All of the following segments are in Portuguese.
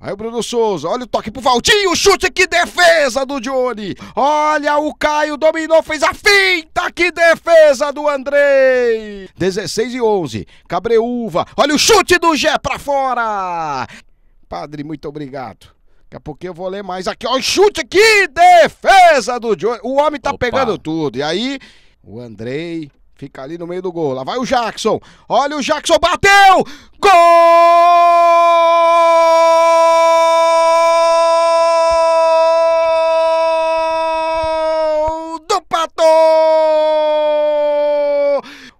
Aí o Bruno Souza, olha o toque pro Valtinho, chute, que defesa do Johnny. Olha o Caio, dominou, fez a finta, que defesa do Andrei. 16 e 11, Cabreúva, olha o chute do Gé pra fora. Padre, muito obrigado. Daqui a pouquinho eu vou ler mais aqui. Olha o chute, que defesa do Johnny. O homem tá Opa. pegando tudo. E aí, o Andrei fica ali no meio do gol. Lá vai o Jackson. Olha o Jackson, bateu! Gol!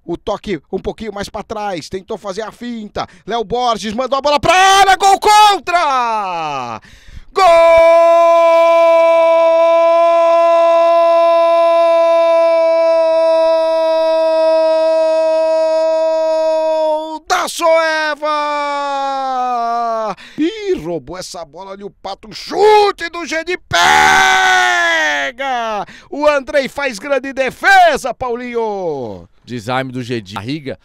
O toque um pouquinho mais para trás, tentou fazer a finta. Léo Borges mandou a bola para área, gol contra! Gol! Da Soeva! E roubou essa bola ali o Pato, chute do G de pé! pega! O Andrei faz grande defesa, Paulinho! Desarme do Gedi. Barriga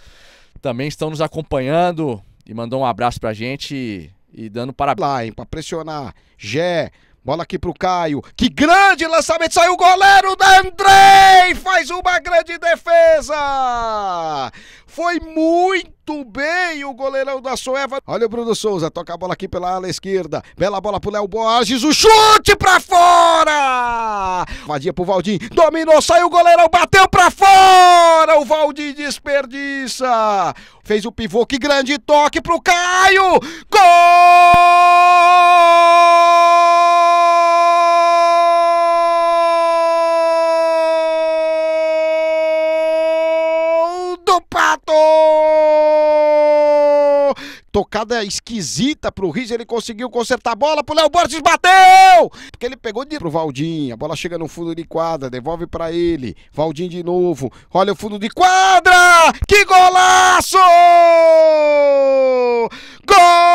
também estão nos acompanhando e mandou um abraço pra gente e, e dando parabéns. Lá, hein, pra pressionar. Gé, Bola aqui pro Caio. Que grande lançamento! Saiu o goleiro da Andrei! Faz uma grande defesa! Foi muito bem o goleirão da Soeva. Olha o Bruno Souza, toca a bola aqui pela ala esquerda. Bela bola pro Léo Borges, o chute pra fora! Vadia pro Valdir, dominou, saiu o goleirão, bateu pra fora! O Valdir desperdiça. Fez o pivô, que grande toque pro Caio! Gol! do Pato! Tocada esquisita pro Riz, ele conseguiu consertar a bola pro Léo Borges, bateu! Porque ele pegou de pro Valdinho, a bola chega no fundo de quadra, devolve para ele. Valdinho de novo, olha o fundo de quadra! Que golaço! Gol!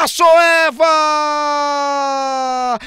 abraço, Eva!